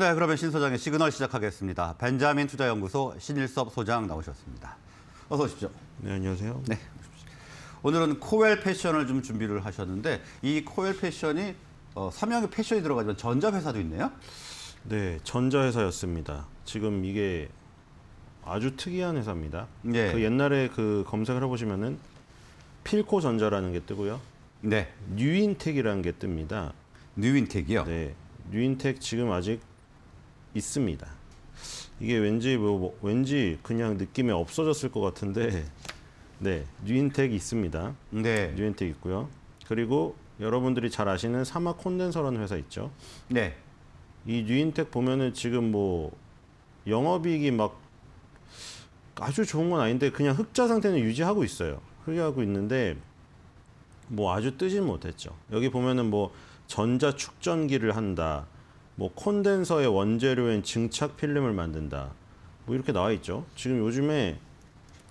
네, 그러면 신 소장의 시그널 시작하겠습니다. 벤자민 투자연구소 신일섭 소장 나오셨습니다. 어서 오십시오. 네, 안녕하세요. 네. 오늘은 코웰 패션을 좀 준비를 하셨는데 이 코웰 패션이 어, 삼양에 패션이 들어가지만 전자회사도 있네요? 네, 전자회사였습니다. 지금 이게 아주 특이한 회사입니다. 네. 그 옛날에 그 검색을 해보시면은 필코 전자라는 게 뜨고요. 네. 뉴인텍이라는 게 뜹니다. 뉴인텍이요? 네. 뉴인텍 지금 아직 있습니다. 이게 왠지 뭐, 뭐 왠지 그냥 느낌에 없어졌을 것 같은데 네 뉴인텍 있습니다. 네. 뉴인텍 있고요. 그리고 여러분들이 잘 아시는 사마 콘덴서라는 회사 있죠. 네. 이 뉴인텍 보면은 지금 뭐 영업이익이 막 아주 좋은 건 아닌데 그냥 흑자 상태는 유지하고 있어요. 흑유하고 있는데 뭐 아주 뜨진 못했죠. 여기 보면은 뭐 전자 축전기를 한다. 뭐 콘덴서의 원재료인 증착 필름을 만든다. 뭐 이렇게 나와 있죠. 지금 요즘에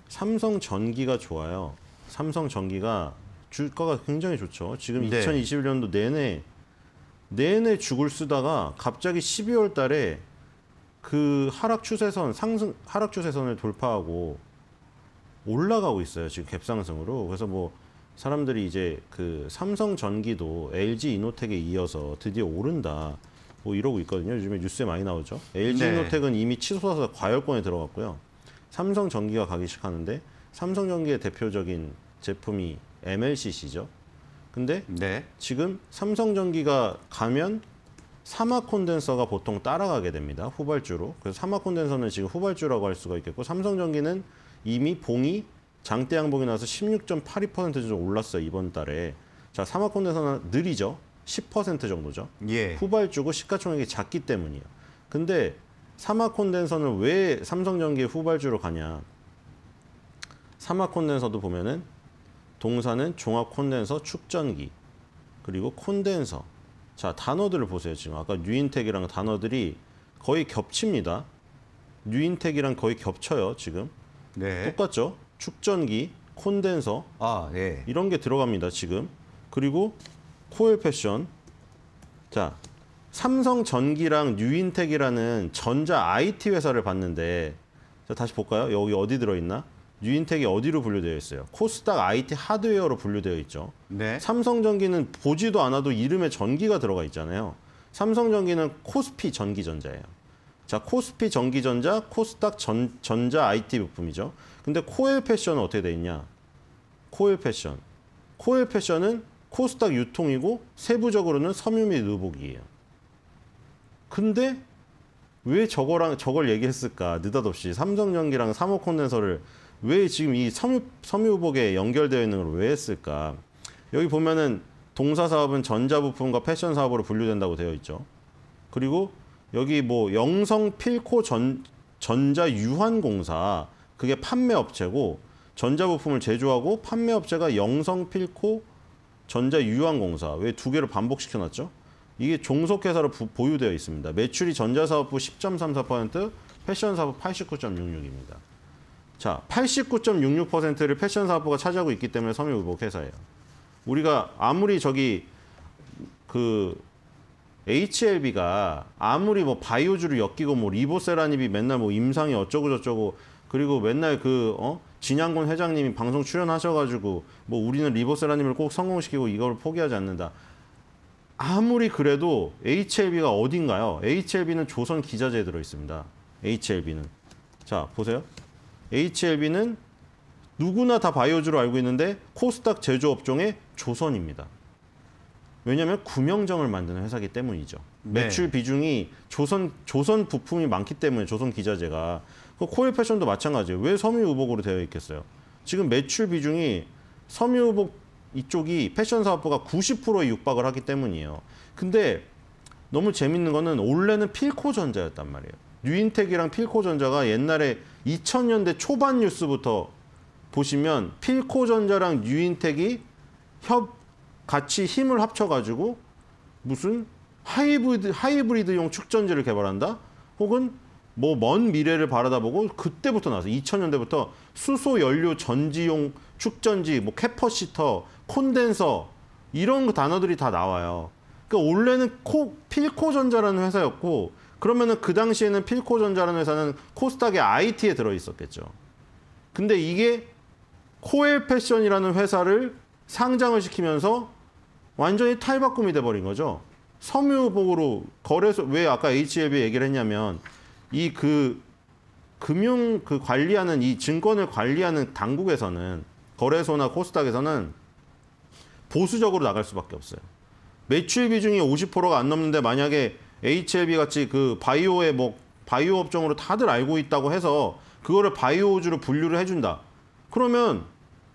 삼성 전기가 좋아요. 삼성 전기가 주가가 굉장히 좋죠. 지금 네. 2021년도 내내 내내 죽을 쓰다가 갑자기 12월 달에 그 하락 추세선 상승 하락 추세선을 돌파하고 올라가고 있어요. 지금 갭상승으로. 그래서 뭐 사람들이 이제 그 삼성 전기도 LG 이노텍에 이어서 드디어 오른다. 뭐 이러고 있거든요. 요즘에 뉴스에 많이 나오죠. LG노텍은 네. 이미 치솟아서 과열권에 들어갔고요. 삼성전기가 가기 시작하는데 삼성전기의 대표적인 제품이 MLCC죠. 근데 네. 지금 삼성전기가 가면 사마 콘덴서가 보통 따라가게 됩니다. 후발주로. 그래서 사마 콘덴서는 지금 후발주라고 할 수가 있겠고 삼성전기는 이미 봉이 장대 양봉이 나서 16.82% 정도 올랐어요. 이번 달에. 자, 사마 콘덴서는 느리죠. 10% 정도죠. 예. 후발주고 시가총액이 작기 때문이에요. 근데 사마 콘덴서는 왜 삼성전기의 후발주로 가냐? 사마 콘덴서도 보면은 동사는 종합 콘덴서 축전기 그리고 콘덴서 자 단어들을 보세요 지금 아까 뉴인텍이랑 단어들이 거의 겹칩니다 뉴인텍이랑 거의 겹쳐요 지금 네. 똑같죠 축전기 콘덴서 아, 네. 이런 게 들어갑니다 지금 그리고 코일 패션 자 삼성 전기랑 뉴인텍이라는 전자 IT 회사를 봤는데 자 다시 볼까요? 여기 어디 들어있나? 뉴인텍이 어디로 분류되어 있어요? 코스닥 IT 하드웨어로 분류되어 있죠. 네. 삼성전기는 보지도 않아도 이름에 전기가 들어가 있잖아요. 삼성전기는 코스피 전기전자예요. 자, 코스피 전기전자, 코스닥 전, 전자 IT 부품이죠. 근데 코엘 패션은 어떻게 되어 있냐? 코엘 패션. 코엘 패션은 코스닥 유통이고 세부적으로는 섬유 및 의복이에요. 근데 왜 저거랑 저걸 얘기했을까? 느닷없이 삼성전기랑 사모콘덴서를왜 지금 이 섬유 섬유복에 연결되어 있는 걸 왜 했을까? 여기 보면은 동사 사업은 전자부품과 패션 사업으로 분류된다고 되어 있죠. 그리고 여기 뭐 영성 필코 전 전자 유한 공사 그게 판매 업체고 전자 부품을 제조하고 판매 업체가 영성 필코 전자유한공사 왜 두 개를 반복시켜놨죠? 이게 종속회사로 부, 보유되어 있습니다. 매출이 전자사업부 10.34%, 패션사업 89.66입니다. 자, 89.66%를 패션사업부가 차지하고 있기 때문에 섬유의복 회사예요. 우리가 아무리 저기 그 HLB가 아무리 뭐 바이오주를 엮이고 뭐 리보세라닙이 맨날 뭐 임상이 어쩌고 저쩌고 그리고 맨날 그 어? 진양곤 회장님이 방송 출연하셔가지고 뭐 우리는 리버세라님을 꼭 성공시키고 이걸 포기하지 않는다. 아무리 그래도 HLB가 어딘가요? HLB는 조선 기자재에 들어있습니다. HLB는. 자, 보세요. HLB는 누구나 다 바이오주로 알고 있는데 코스닥 제조업종의 조선입니다. 왜냐하면 구명정을 만드는 회사기 때문이죠. 네. 매출 네. 비중이 조선 조선 부품이 많기 때문에 조선 기자재가 그 코일 패션도 마찬가지예요. 왜 섬유의복으로 되어 있겠어요? 지금 매출 비중이 섬유의복 이쪽이 패션 사업부가 90%에 육박을 하기 때문이에요. 근데 너무 재밌는 거는 원래는 필코전자였단 말이에요. 뉴인텍이랑 필코전자가 옛날에 2000년대 초반 뉴스부터 보시면 필코전자랑 뉴인텍이 협 같이 힘을 합쳐가지고 무슨 하이브리드, 하이브리드용 축전지를 개발한다? 혹은 뭐먼 미래를 바라다보고 그때부터 나서 왔 2000년대부터 수소 연료 전지용 축전지, 뭐 캐퍼시터, 콘덴서 이런 단어들이 다 나와요. 그러니까 원래는 코, 필코전자라는 회사였고 그러면은 그 당시에는 필코전자라는 회사는 코스닥의 IT에 들어 있었겠죠. 근데 이게 코엘 패션이라는 회사를 상장을 시키면서 완전히 탈바꿈이 돼버린 거죠. 섬유복으로 거래소 왜 아까 HLB 얘기를 했냐면 이그 금융 그 관리하는 이 증권을 관리하는 당국에서는 거래소나 코스닥에서는 보수적으로 나갈 수밖에 없어요. 매출 비중이 50%가 안 넘는데 만약에 HLB 같이 그 바이오의 뭐 바이오 업종으로 다들 알고 있다고 해서 그거를 바이오주로 분류를 해준다. 그러면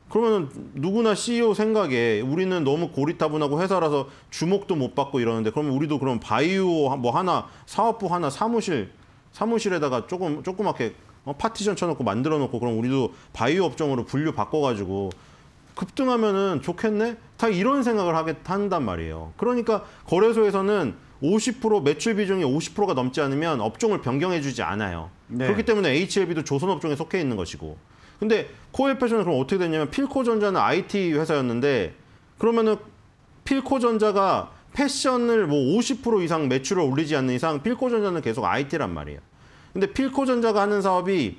그러면 누구나 CEO 생각에 우리는 너무 고리타분하고 회사라서 주목도 못 받고 이러는데 그러면 우리도 그럼 바이오 뭐 하나 사업부 하나 사무실 사무실에다가 조금 조그맣게 어, 파티션 쳐놓고 만들어 놓고 그럼 우리도 바이오 업종으로 분류 바꿔가지고 급등하면은 좋겠네? 다 이런 생각을 하게 한단 말이에요. 그러니까 거래소에서는 50% 매출 비중이 50%가 넘지 않으면 업종을 변경해주지 않아요. 네. 그렇기 때문에 HLB도 조선 업종에 속해 있는 것이고. 근데 코엘 패션은 그럼 어떻게 됐냐면 필코전자는 IT 회사였는데 그러면은 필코전자가 패션을 뭐 50% 이상 매출을 올리지 않는 이상 필코전자는 계속 IT란 말이에요. 근데 필코전자가 하는 사업이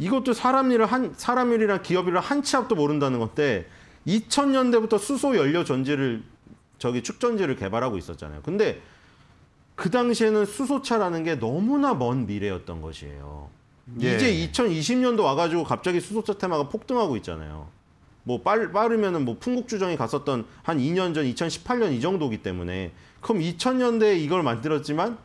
이것도 사람 일을 한 사람 일이랑 기업 일을 한치 앞도 모른다는 건데 2000년대부터 수소 연료 전지를 저기 축전지를 개발하고 있었잖아요. 근데 그 당시에는 수소차라는 게 너무나 먼 미래였던 것이에요. 예. 이제 2020년도 와가지고 갑자기 수소차 테마가 폭등하고 있잖아요. 뭐 빨, 빠르면은 뭐 풍국주정이 갔었던 한 2년 전 2018년 이 정도기 때문에 그럼 2000년대에 이걸 만들었지만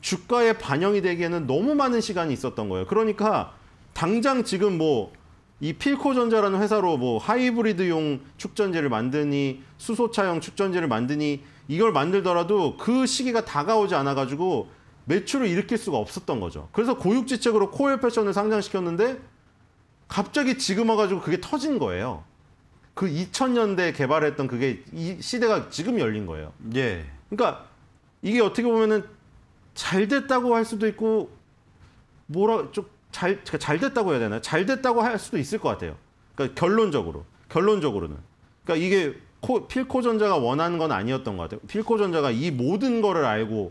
주가에 반영이 되기에는 너무 많은 시간이 있었던 거예요. 그러니까 당장 지금 뭐 이 필코전자라는 회사로 뭐 하이브리드용 축전제를 만드니 수소차용 축전제를 만드니 이걸 만들더라도 그 시기가 다가오지 않아가지고 매출을 일으킬 수가 없었던 거죠. 그래서 고육지책으로 코일 패션을 상장시켰는데 갑자기 지금 와가지고 그게 터진 거예요. 그 2000년대 에 개발했던 그게 이 시대가 지금 열린 거예요. 예. 그러니까 이게 어떻게 보면은 잘 됐다고 할 수도 있고 뭐라 좀잘잘 그러니까 잘 됐다고 해야 되나? 잘 됐다고 할 수도 있을 것 같아요. 그러니까 결론적으로 결론적으로는 그러니까 이게 코, 필코 전자가 원하는 건 아니었던 것 같아요. 필코 전자가 이 모든 거를 알고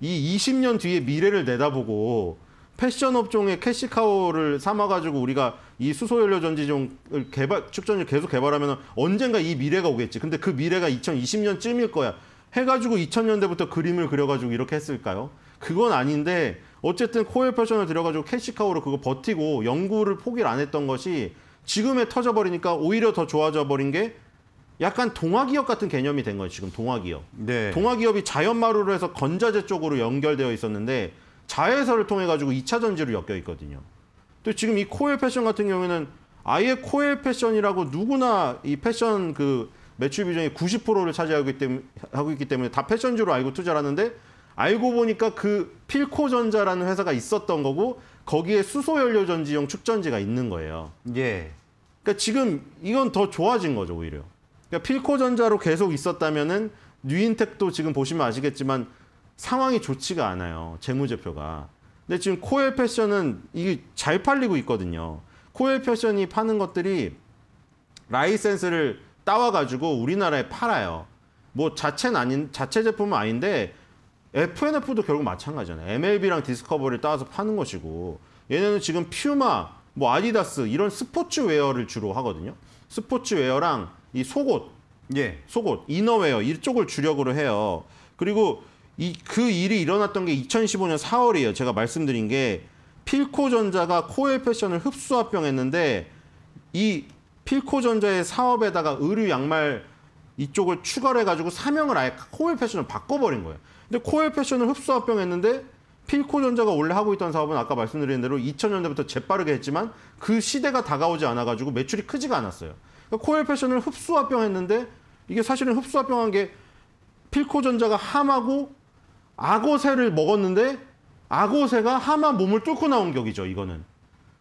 이 20년 뒤의 미래를 내다보고 패션 업종의 캐시카우를 삼아가지고 우리가 이 수소연료 전지종을 개발, 축전을 계속 개발하면 언젠가 이 미래가 오겠지. 근데 그 미래가 2020년쯤일 거야. 해가지고 2000년대부터 그림을 그려가지고 이렇게 했을까요? 그건 아닌데 어쨌든 코일 패션을 들여가지고 캐시카우로 그거 버티고 연구를 포기를 안 했던 것이 지금에 터져버리니까 오히려 더 좋아져 버린 게 약간 동화기업 같은 개념이 된 거예요. 지금 동화기업. 네. 동화기업이 자연마루로 해서 건자재 쪽으로 연결되어 있었는데 자회사를 통해 가지고 2차 전지로 엮여 있거든요. 또 지금 이코엘 패션 같은 경우에는 아예 코엘 패션이라고 누구나 이 패션 그 매출 비중의 90%를 차지하고 하고 있기 때문에 다 패션주로 알고 투자를 하는데 알고 보니까 그 필코전자라는 회사가 있었던 거고 거기에 수소연료전지용 축전지가 있는 거예요. 예. 그러니까 지금 이건 더 좋아진 거죠 오히려. 그러니까 필코전자로 계속 있었다면은 뉴인텍도 지금 보시면 아시겠지만 상황이 좋지가 않아요 재무제표가. 근데 지금 코엘 패션은 이게 잘 팔리고 있거든요. 코엘 패션이 파는 것들이 라이센스를 따와가지고 우리나라에 팔아요. 뭐 자체는 아닌, 자체 제품은 아닌데 FNF도 결국 마찬가지잖아요. MLB랑 디스커버리를 따와서 파는 것이고 얘네는 지금 퓨마, 뭐 아디다스 이런 스포츠웨어를 주로 하거든요. 스포츠웨어랑 이 속옷, 예, 속옷, 이너웨어 이쪽을 주력으로 해요. 그리고 이그 일이 일어났던 게 2015년 4월이에요. 제가 말씀드린 게 필코전자가 코엘 패션을 흡수합병했는데 이 필코전자의 사업에다가 의류 양말 이쪽을 추가를 해가지고 사명을 아예 코엘 패션을 바꿔버린 거예요. 근데 코엘 패션을 흡수합병했는데 필코전자가 원래 하고 있던 사업은 아까 말씀드린 대로 2000년대부터 재빠르게 했지만 그 시대가 다가오지 않아가지고 매출이 크지가 않았어요. 그러니까 코엘 패션을 흡수합병했는데 이게 사실은 흡수합병한 게 필코전자가 함하고 아고새를 먹었는데 아고새가 하마 몸을 뚫고 나온 격이죠. 이거는.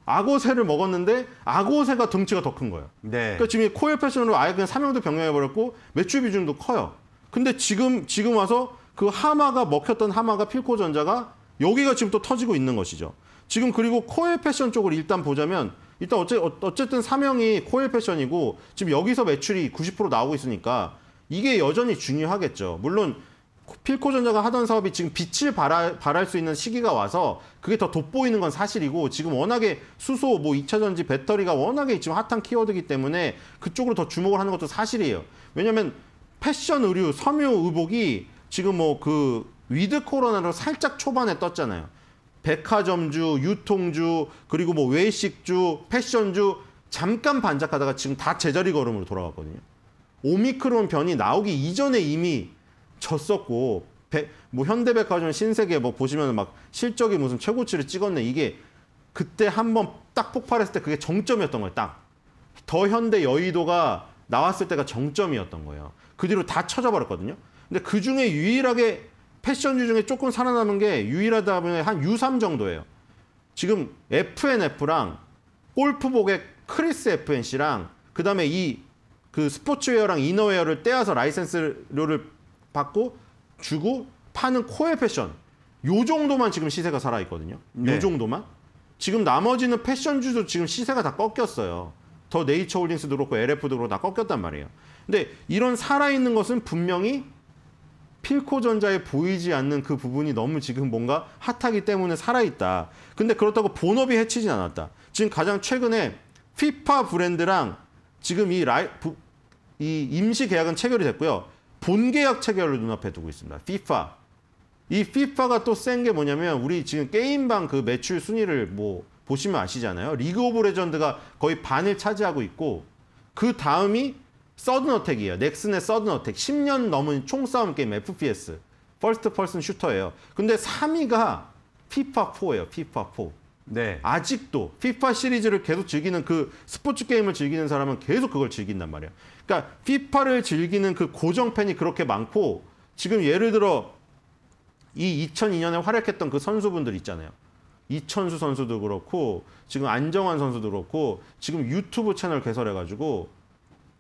아고새를 먹었는데 아고새가 등치가 더 큰 거예요. 네. 그러니까 지금 코에 패션으로 아예 그냥 사명도 변경해버렸고 매출 비중도 커요. 근데 지금 지금 와서 그 하마가 먹혔던 하마가 필코전자가 여기가 지금 또 터지고 있는 것이죠. 지금 그리고 코에 패션 쪽을 일단 보자면 일단 어째, 어, 어쨌든 사명이 코일 패션이고 지금 여기서 매출이 90% 나오고 있으니까 이게 여전히 중요하겠죠. 물론 필코전자가 하던 사업이 지금 빛을 발할, 발할 수 있는 시기가 와서 그게 더 돋보이는 건 사실이고 지금 워낙에 수소, 뭐 2차전지, 배터리가 워낙에 지금 핫한 키워드이기 때문에 그쪽으로 더 주목을 하는 것도 사실이에요. 왜냐면 패션 의류, 섬유 의복이 지금 뭐 그 위드 코로나로 살짝 초반에 떴잖아요. 백화점주, 유통주, 그리고 뭐 외식주, 패션주 잠깐 반짝하다가 지금 다 제자리 걸음으로 돌아왔거든요. 오미크론 변이 나오기 이전에 이미 졌었고 백, 뭐 현대백화점 신세계 뭐 보시면 막 실적이 무슨 최고치를 찍었네 이게 그때 한번 딱 폭발했을 때 그게 정점이었던 거예요 딱 더 현대 여의도가 나왔을 때가 정점이었던 거예요 그 뒤로 다 쳐져버렸거든요 근데 그 중에 유일하게 패션주 중에 조금 살아남은 게 유일하다 보면 한 U3 정도예요 지금 FNF랑 골프복의 크리스 FNC랑 그다음에 이 그 스포츠웨어랑 이너웨어를 떼어서 라이센스료를 받고 주고 파는 코어 패션 요 정도만 지금 시세가 살아 있거든요. 요 네. 정도만. 지금 나머지는 패션주도 지금 시세가 다 꺾였어요. 더 네이처홀딩스도 그렇고 LF도 그렇고 다 꺾였단 말이에요. 근데 이런 살아 있는 것은 분명히 필코전자에 보이지 않는 그 부분이 너무 지금 뭔가 핫하기 때문에 살아있다. 근데 그렇다고 본업이 해치진 않았다. 지금 가장 최근에 피파 브랜드랑 지금 이, 라이, 부, 이 임시 계약은 체결이 됐고요. 본계약 체결을 눈앞에 두고 있습니다. FIFA. 이 FIFA가 또 센 게 뭐냐면 우리 지금 게임방 그 매출 순위를 뭐 보시면 아시잖아요. 리그 오브 레전드가 거의 반을 차지하고 있고 그 다음이 서든어택이에요. 넥슨의 서든어택. 10년 넘은 총싸움 게임 FPS. 퍼스트 퍼슨 슈터예요. 근데 3위가 FIFA 4예요 FIFA 4 네. 아직도 FIFA 시리즈를 계속 즐기는 그 스포츠 게임을 즐기는 사람은 계속 그걸 즐긴단 말이야 그러니까 f i f a 를 즐기는 그 고정 팬이 그렇게 많고 지금 예를 들어 이 2002년에 활약했던 그 선수분들 있잖아요. 이천수 선수도 그렇고 지금 안정환 선수도 그렇고 지금 유튜브 채널 개설해가지고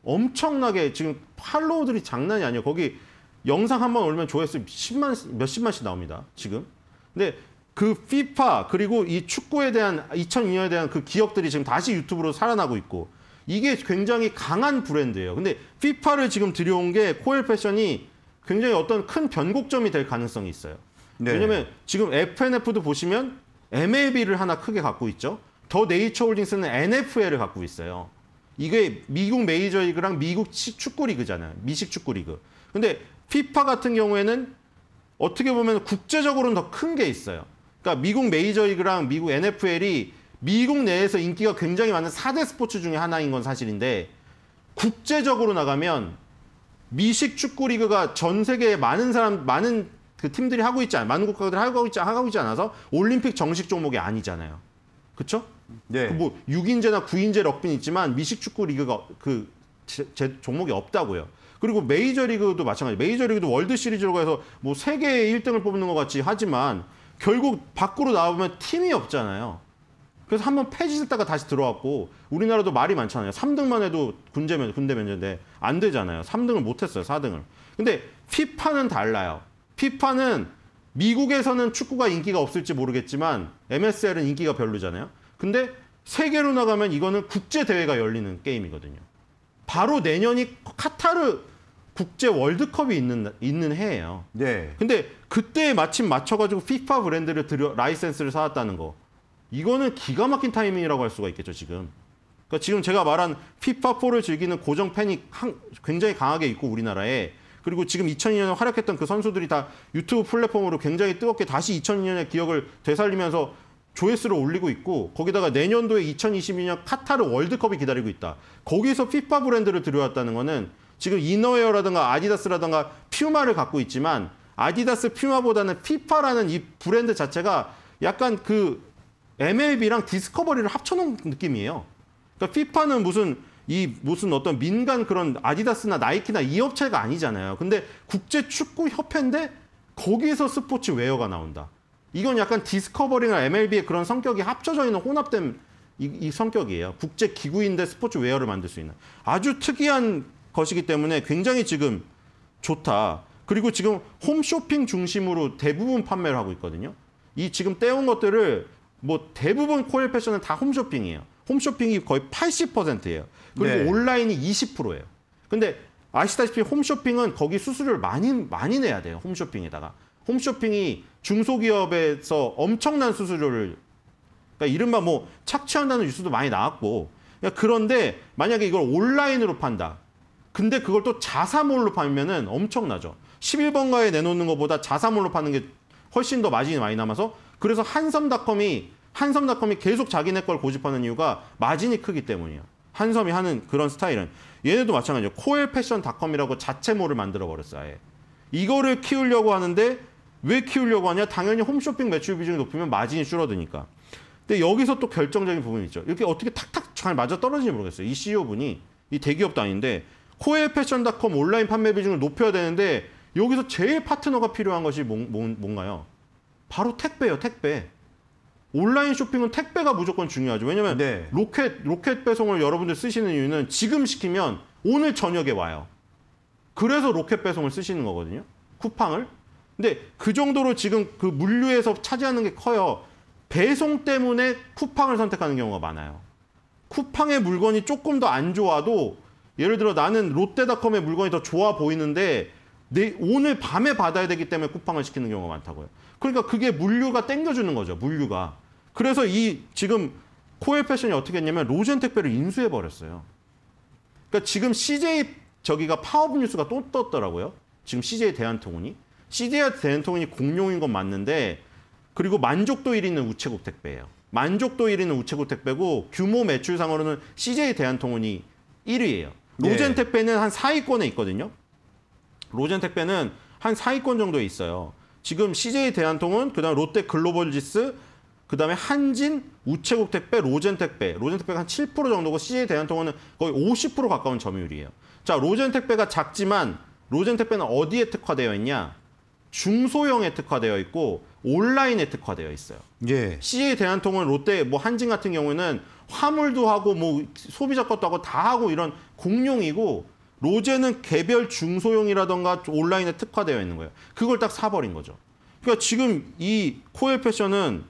엄청나게 지금 팔로우들이 장난이 아니에요. 거기 영상 한 번 올면 리 조회수 10만 몇십만씩 나옵니다. 지금. 근데 그 피파 그리고 이 축구에 대한 2002년에 대한 그 기억들이 지금 다시 유튜브로 살아나고 있고 이게 굉장히 강한 브랜드예요. 근데 피파를 지금 들여온 게 코엘 패션이 굉장히 어떤 큰 변곡점이 될 가능성이 있어요. 네. 왜냐면 지금 FNF도 보시면 MLB를 하나 크게 갖고 있죠. 더 네이처 홀딩스는 NFL을 갖고 있어요. 이게 미국 메이저리그랑 미국 축구리그잖아요. 미식 축구리그. 근데 피파 같은 경우에는 어떻게 보면 국제적으로는 더 큰 게 있어요. 그러니까 미국 메이저리그랑 미국 NFL이 미국 내에서 인기가 굉장히 많은 4대 스포츠 중에 하나인 건 사실인데 국제적으로 나가면 미식 축구 리그가 전 세계에 많은 사람 많은 그 팀들이 하고 있지 않아 많은 국가들이 하고 있지 하고 있지 않아서 올림픽 정식 종목이 아니잖아요. 그렇죠? 네. 그뭐 6인제나 9인제 럭비는 있지만 미식 축구 리그가 그 제, 제 종목이 없다고요. 그리고 메이저리그도 마찬가지. 메이저리그도 월드 시리즈로 가서 뭐 세계 1등을 뽑는 것 같이 하지만 결국 밖으로 나오면 팀이 없잖아요. 그래서 한 번 폐지됐다가 다시 들어왔고 우리나라도 말이 많잖아요. 3등만 해도 군대 면 군대 면제인데 안 되잖아요. 3등을 못 했어요. 4등을. 근데 피파는 달라요. 피파는 미국에서는 축구가 인기가 없을지 모르겠지만 MSL은 인기가 별로잖아요. 근데 세계로 나가면 이거는 국제 대회가 열리는 게임이거든요. 바로 내년이 카타르 국제 월드컵이 있는 있는 해예요. 네. 근데 그때 마침 맞춰가지고 피파 브랜드를 들여 라이센스를 사왔다는 거. 이거는 기가 막힌 타이밍이라고 할 수가 있겠죠 지금. 그러니까 지금 제가 말한 피파 4를 즐기는 고정 팬이 한, 굉장히 강하게 있고 우리나라에 그리고 지금 2002년에 활약했던 그 선수들이 다 유튜브 플랫폼으로 굉장히 뜨겁게 다시 2002년의 기억을 되살리면서 조회수를 올리고 있고 거기다가 내년도에 2022년 카타르 월드컵이 기다리고 있다. 거기서 에 피파 브랜드를 들여왔다는 거는 지금 이너웨어라든가 아디다스라든가 퓨마를 갖고 있지만 아디다스 퓨마보다는 피파라는 이 브랜드 자체가 약간 그 MLB랑 디스커버리를 합쳐놓은 느낌이에요. 그러니까 피파는 무슨 이 무슨 어떤 민간 그런 아디다스나 나이키나 이 업체가 아니잖아요. 근데 국제 축구 협회인데 거기에서 스포츠 웨어가 나온다. 이건 약간 디스커버리나 MLB의 그런 성격이 합쳐져 있는 혼합된 이, 이 성격이에요. 국제 기구인데 스포츠 웨어를 만들 수 있는 아주 특이한 것이기 때문에 굉장히 지금 좋다. 그리고 지금 홈쇼핑 중심으로 대부분 판매를 하고 있거든요. 이 지금 떼온 것들을 뭐 대부분 코일 패션은 다 홈쇼핑이에요. 홈쇼핑이 거의 80%예요. 그리고 네. 온라인이 20%예요. 근데 아시다시피 홈쇼핑은 거기 수수료를 많이 많이 내야 돼요. 홈쇼핑에다가. 홈쇼핑이 중소기업에서 엄청난 수수료를 그러니까 이른바 뭐 착취한다는 뉴스도 많이 나왔고 그러니까 그런데 만약에 이걸 온라인으로 판다. 근데 그걸 또 자사몰로 팔면은 엄청나죠. 11번가에 내놓는 것보다 자사몰로 파는 게 훨씬 더 마진이 많이 남아서 그래서 한섬닷컴이 한섬닷컴이 계속 자기네 걸 고집하는 이유가 마진이 크기 때문이에요. 한섬이 하는 그런 스타일은 얘네도 마찬가지예요. 코엘 패션닷컴이라고 자체몰을 만들어 버렸어요. 아예. 이거를 키우려고 하는데 왜 키우려고 하냐? 당연히 홈쇼핑 매출 비중이 높으면 마진이 줄어드니까. 근데 여기서 또 결정적인 부분이 있죠. 이렇게 어떻게 탁탁 잘 맞아 떨어지는지 모르겠어요. 이 CEO분이 이 대기업도 아닌데 코엘 패션닷컴 온라인 판매 비중을 높여야 되는데 여기서 제일 파트너가 필요한 것이 뭐, 뭐, 뭔가요? 바로 택배예요, 택배. 온라인 쇼핑은 택배가 무조건 중요하죠. 왜냐면 네. 로켓 로켓 배송을 여러분들 쓰시는 이유는 지금 시키면 오늘 저녁에 와요. 그래서 로켓 배송을 쓰시는 거거든요. 쿠팡을. 근데 그 정도로 지금 그 물류에서 차지하는 게 커요. 배송 때문에 쿠팡을 선택하는 경우가 많아요. 쿠팡의 물건이 조금 더 안 좋아도 예를 들어 나는 롯데닷컴의 물건이 더 좋아 보이는데 내 오늘 밤에 받아야 되기 때문에 쿠팡을 시키는 경우가 많다고요. 그러니까 그게 물류가 땡겨주는 거죠. 물류가. 그래서 이 지금 코엘 패션이 어떻게 했냐면 로젠 택배를 인수해 버렸어요. 그러니까 지금 CJ 저기가 파업 뉴스가 또 떴더라고요. 지금 CJ 대한통운이 CJ 대한통운이 공룡인 건 맞는데 그리고 만족도 1위는 우체국 택배예요. 만족도 1위는 우체국 택배고 규모 매출상으로는 CJ 대한통운이 1위예요. 로젠 예. 택배는 한 4위권에 있거든요. 로젠택배는 한 4위권 정도에 있어요. 지금 CJ 대한통운, 그다음 롯데 글로벌지스, 그다음에 한진, 우체국택배, 로젠택배. 로젠택배가 한 7% 정도고 CJ 대한통운은 거의 50% 가까운 점유율이에요. 자, 로젠택배가 작지만 로젠택배는 어디에 특화되어 있냐? 중소형에 특화되어 있고 온라인에 특화되어 있어요. 예. CJ 대한통운, 롯데, 뭐 한진 같은 경우에는 화물도 하고 뭐 소비자 것도 하고 다 하고 이런 공룡이고 로제는 개별 중소형이라던가 온라인에 특화되어 있는 거예요. 그걸 딱 사버린 거죠. 그러니까 지금 이 코엘 패션은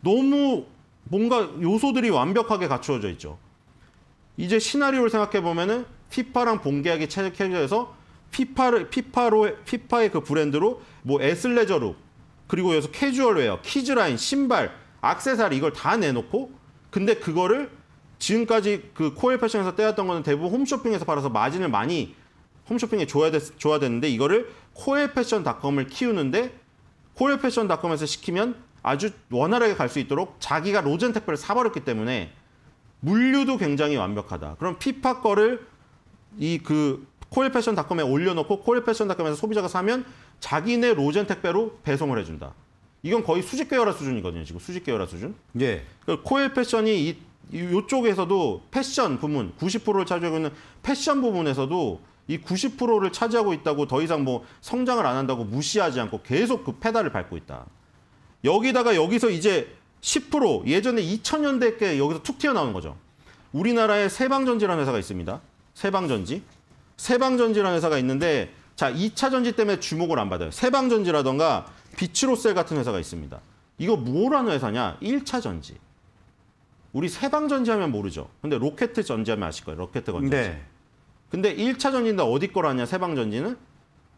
너무 뭔가 요소들이 완벽하게 갖추어져 있죠. 이제 시나리오를 생각해 보면은 피파랑 본계약이 체결돼서 피파를 피파로 피파의 그 브랜드로 뭐 에슬레저룩 그리고 여기서 캐주얼웨어, 키즈라인, 신발, 악세사리 이걸 다 내놓고 근데 그거를 지금까지 그 코일 패션에서 떼었던 거는 대부분 홈쇼핑에서 팔아서 마진을 많이 홈쇼핑에 줘야, 됐, 줘야 되는데 이거를 코일 패션닷컴을 키우는데 코일 패션닷컴에서 시키면 아주 원활하게 갈 수 있도록 자기가 로젠텍배를 사버렸기 때문에 물류도 굉장히 완벽하다. 그럼 피파 거를 이 그 코일 패션닷컴에 올려놓고 코일 패션닷컴에서 소비자가 사면 자기네 로젠 택배로 배송을 해준다. 이건 거의 수직 계열화 수준이거든요. 지금 수직 계열화 수준. 예. 그 코일 패션이 이 이쪽에서도 패션 부문 90%를 차지하고 있는 패션 부문에서도 이 90%를 차지하고 있다고 더 이상 뭐 성장을 안 한다고 무시하지 않고 계속 그 페달을 밟고 있다. 여기다가 여기서 이제 10% 예전에 2000년대 께 여기서 툭 튀어나오는 거죠. 우리나라에 세방전지라는 회사가 있습니다. 세방전지. 세방전지라는 회사가 있는데 자, 2차 전지 때문에 주목을 안 받아요. 세방전지라던가 비츠로셀 같은 회사가 있습니다. 이거 뭐라는 회사냐? 1차 전지. 우리 세방 전지하면 모르죠. 근데 로켓 전지하면 아실 거예요. 로켓 건전지. 네. 근데 1차 전지인데 어디 거라냐 세방 전지는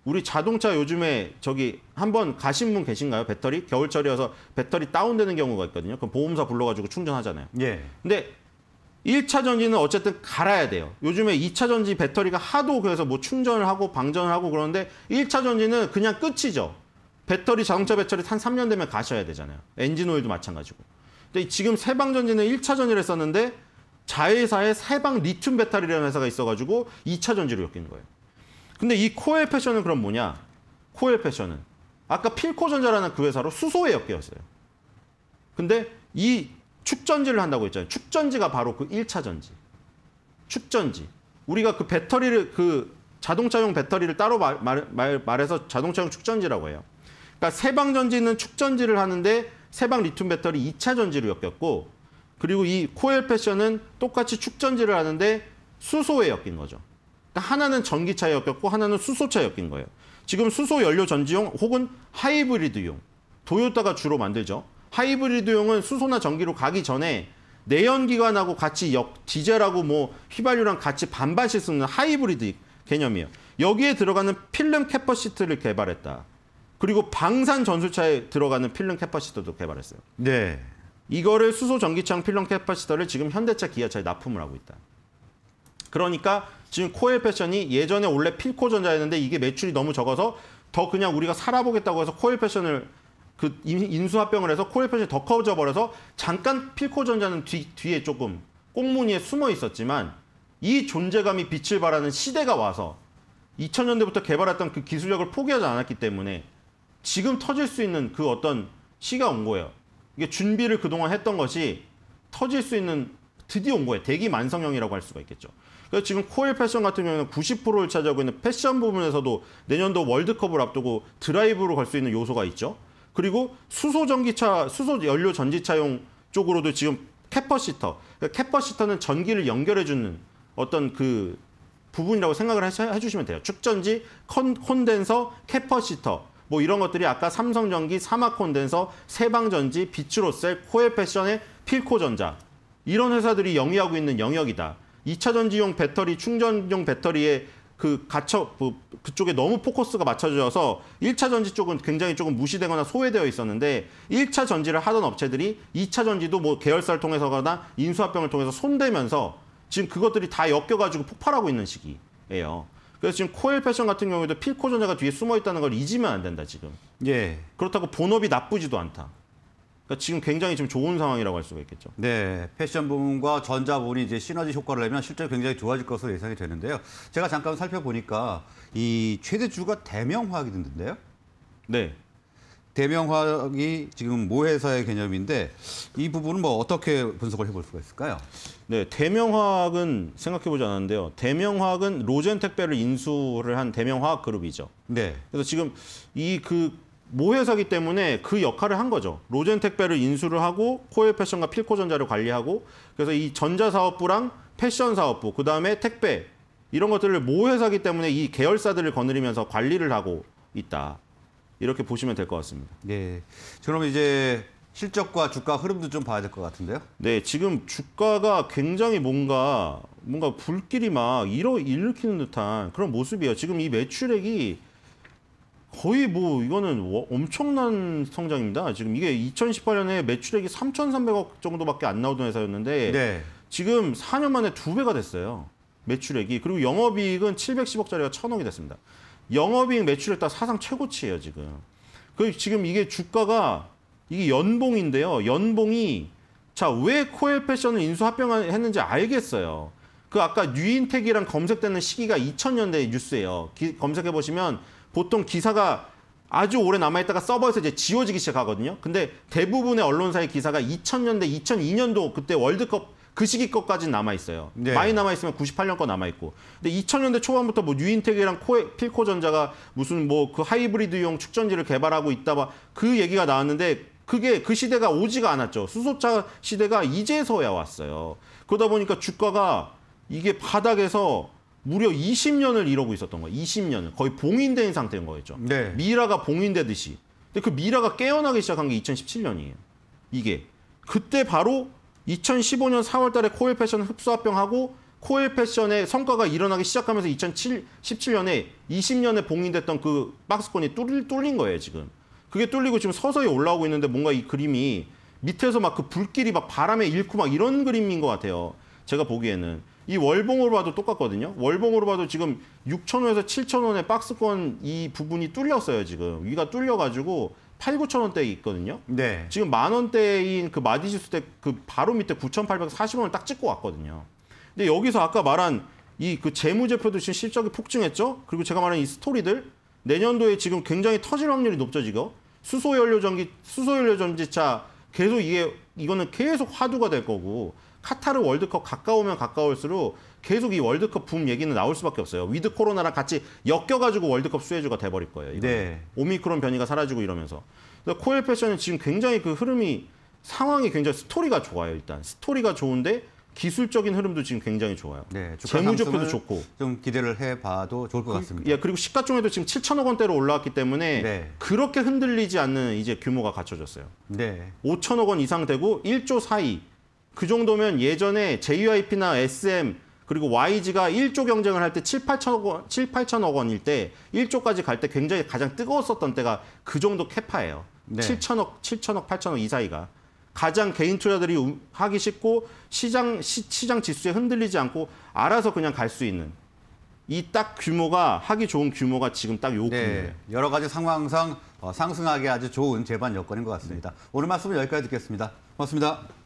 우리 자동차 요즘에 저기 한번 가신 분 계신가요? 배터리 겨울철이어서 배터리 다운되는 경우가 있거든요. 그럼 보험사 불러가지고 충전하잖아요. 예. 근데 1차 전지는 어쨌든 갈아야 돼요. 요즘에 2차 전지 배터리가 하도 그래서 뭐 충전을 하고 방전을 하고 그러는데 1차 전지는 그냥 끝이죠. 배터리 자동차 배터리 한 3년 되면 가셔야 되잖아요. 엔진 오일도 마찬가지고. 네, 지금 세방전지는 1차전지를 했었는데 자회사의 세방 리튬 배터리라는 회사가 있어가지고 2차전지로 엮이는 거예요. 근데 이 코엘 패션은 그럼 뭐냐? 코엘 패션은 아까 필코전자라는 그 회사로 수소에 엮였어요. 근데 이 축전지를 한다고 했잖아요. 축전지가 바로 그 1차전지. 축전지. 우리가 그 배터리를 그 자동차용 배터리를 따로 말, 말, 말해서 자동차용 축전지라고 해요. 그러니까 세방전지는 축전지를 하는데 세방 리튬 배터리 2차 전지로 엮였고 그리고 이 코엘 패션은 똑같이 축전지를 하는데 수소에 엮인 거죠. 그러니까 하나는 전기차에 엮였고 하나는 수소차에 엮인 거예요. 지금 수소 연료 전지용 혹은 하이브리드용 도요타가 주로 만들죠. 하이브리드용은 수소나 전기로 가기 전에 내연기관하고 같이 역 디젤하고 뭐 휘발유랑 같이 반반씩 쓰는 하이브리드 개념이에요. 여기에 들어가는 필름 캐퍼시트를 개발했다. 그리고 방산 전술차에 들어가는 필름 캐파시터도 개발했어요. 네. 이거를 수소 전기차용 필름 캐파시터를 지금 현대차, 기아차에 납품을 하고 있다. 그러니까 지금 코엘 패션이 예전에 원래 필코 전자였는데 이게 매출이 너무 적어서 더 그냥 우리가 살아보겠다고 해서 코엘 패션을 그 인수합병을 해서 코엘 패션이 더 커져 버려서 잠깐 필코 전자는 뒤, 뒤에 조금 꽁무니에 숨어 있었지만 이 존재감이 빛을 발하는 시대가 와서 2000년대부터 개발했던 그 기술력을 포기하지 않았기 때문에 지금 터질 수 있는 그 어떤 시가 온 거예요. 이게 준비를 그동안 했던 것이 터질 수 있는 드디어 온 거예요. 대기 만성형이라고 할 수가 있겠죠. 그래서 지금 코일 패션 같은 경우에는 90%를 차지하고 있는 패션 부분에서도 내년도 월드컵을 앞두고 드라이브로 갈 수 있는 요소가 있죠. 그리고 수소 전기차, 수소 연료 전지차용 쪽으로도 지금 캐퍼시터, 그러니까 캐퍼시터는 전기를 연결해주는 어떤 그 부분이라고 생각을 해주시면 돼요. 축전지, 컨, 콘덴서, 캐퍼시터. 뭐 이런 것들이 아까 삼성전기, 사마콘덴서, 세방전지, 비추로셀, 코엘패션의 필코전자 이런 회사들이 영위하고 있는 영역이다. 2차 전지용 배터리, 충전용 배터리에 그 가처 그, 그쪽에 너무 포커스가 맞춰져서 1차 전지 쪽은 굉장히 조금 무시되거나 소외되어 있었는데 1차 전지를 하던 업체들이 2차 전지도 뭐 계열사를 통해서거나 인수합병을 통해서 손대면서 지금 그것들이 다 엮여가지고 폭발하고 있는 시기예요. 그래서 지금 코일 패션 같은 경우에도 필코전자가 뒤에 숨어 있다는 걸 잊으면 안 된다 지금. 예. 그렇다고 본업이 나쁘지도 않다. 그러니까 지금 굉장히 지금 좋은 상황이라고 할 수가 있겠죠. 네, 패션 부분과 전자 부문이 이제 시너지 효과를 내면 실제로 굉장히 좋아질 것으로 예상이 되는데요. 제가 잠깐 살펴보니까 이 최대주가 대명화학이 든든데요. 네. 대명화학이 지금 모회사의 개념인데 이 부분은 뭐 어떻게 분석을 해볼 수가 있을까요? 네, 대명화학은 생각해보지 않았는데요. 대명화학은 로젠택배를 인수를 한 대명화학 그룹이죠. 네. 그래서 지금 이 그 모회사기 때문에 그 역할을 한 거죠. 로젠택배를 인수를 하고 코엘 패션과 필코전자를 관리하고 그래서 이 전자사업부랑 패션사업부 그다음에 택배 이런 것들을 모회사기 때문에 이 계열사들을 거느리면서 관리를 하고 있다. 이렇게 보시면 될 것 같습니다. 네. 그럼 이제 실적과 주가 흐름도 좀 봐야 될 것 같은데요. 네, 지금 주가가 굉장히 뭔가 뭔가 불길이 막 일어 일으키는 듯한 그런 모습이에요. 지금 이 매출액이 거의 뭐 이거는 엄청난 성장입니다. 지금 이게 2018년에 매출액이 3,300억 정도밖에 안 나오던 회사였는데 네. 지금 4년 만에 두 배가 됐어요. 매출액이 그리고 영업이익은 710억짜리가 1,000억이 됐습니다. 영업이익 매출액 다 사상 최고치예요 지금. 그 지금 이게 주가가 이게 연봉인데요. 연봉이 자 왜 코엘 패션을 인수 합병했는지 알겠어요. 그 아까 뉴인텍이랑 검색되는 시기가 2000년대 뉴스예요. 기, 검색해 보시면 보통 기사가 아주 오래 남아있다가 서버에서 이제 지워지기 시작하거든요. 근데 대부분의 언론사의 기사가 2000년대, 2002년도 그때 월드컵 그 시기 것까지 남아있어요. 네. 많이 남아있으면 98년 거 남아있고. 근데 2000년대 초반부터 뭐 뉴인텍이랑 코에, 필코전자가 무슨 뭐 그 하이브리드용 축전지를 개발하고 있다 막그 얘기가 나왔는데 그게 그 시대가 오지가 않았죠. 수소차 시대가 이제서야 왔어요. 그러다 보니까 주가가 이게 바닥에서 무려 20년을 이러고 있었던 거예요. 20년을. 거의 봉인된 상태인 거였죠. 네. 미라가 봉인되듯이. 근데 그 미라가 깨어나기 시작한 게 2017년이에요. 이게. 그때 바로 2015년 3월 달에 코일 패션 흡수합병하고 코일 패션의 성과가 일어나기 시작하면서 2017년에 20년에 봉인됐던 그 박스권이 뚫린 거예요, 지금. 그게 뚫리고 지금 서서히 올라오고 있는데 뭔가 이 그림이 밑에서 막 그 불길이 막 바람에 잃고 막 이런 그림인 것 같아요. 제가 보기에는. 이 월봉으로 봐도 똑같거든요. 월봉으로 봐도 지금 6천원에서7천원의 박스권 이 부분이 뚫렸어요, 지금. 위가 뚫려가지고 8, 9천원대에 있거든요. 네. 지금 만 원대인 그 마디지수 때그 바로 밑에 9,840원을 딱 찍고 왔거든요. 근데 여기서 아까 말한 이 그 재무제표도 지금 실적이 폭증했죠? 그리고 제가 말한 이 스토리들 내년도에 지금 굉장히 터질 확률이 높죠, 지금. 수소 연료 전기 수소 연료 전지차 계속 이게 이거는 계속 화두가 될 거고 카타르 월드컵 가까우면 가까울수록 계속 이 월드컵 붐 얘기는 나올 수밖에 없어요. 위드 코로나랑 같이 엮여가지고 월드컵 수혜주가 돼버릴 거예요. 이거 네. 오미크론 변이가 사라지고 이러면서 코엘 패션은 지금 굉장히 그 흐름이 상황이 굉장히 스토리가 좋아요. 일단 스토리가 좋은데 기술적인 흐름도 지금 굉장히 좋아요. 네, 재무조표도 좋고 좀 기대를 해봐도 좋을 것 그, 같습니다. 예, 그리고 시가총액도 지금 7천억 원대로 올라왔기 때문에 네. 그렇게 흔들리지 않는 이제 규모가 갖춰졌어요. 네. 5천억 원 이상 되고 1조 사이 그 정도면 예전에 JYP나 SM 그리고 YG가 1조 경쟁을 할 때 7, 8천억 원, 7, 8천억 원일 때 1조까지 갈 때 굉장히 가장 뜨거웠었던 때가 그 정도 캐파예요. 네. 7천억, 7천억, 8천억 이 사이가. 가장 개인 투자들이 하기 쉽고 시장 시, 시장 지수에 흔들리지 않고 알아서 그냥 갈 수 있는 이 딱 규모가 하기 좋은 규모가 지금 딱요 네, 규모예요. 여러 가지 상황상 어, 상승하기 아주 좋은 제반 여건인 것 같습니다. 오늘 말씀은 여기까지 듣겠습니다. 고맙습니다.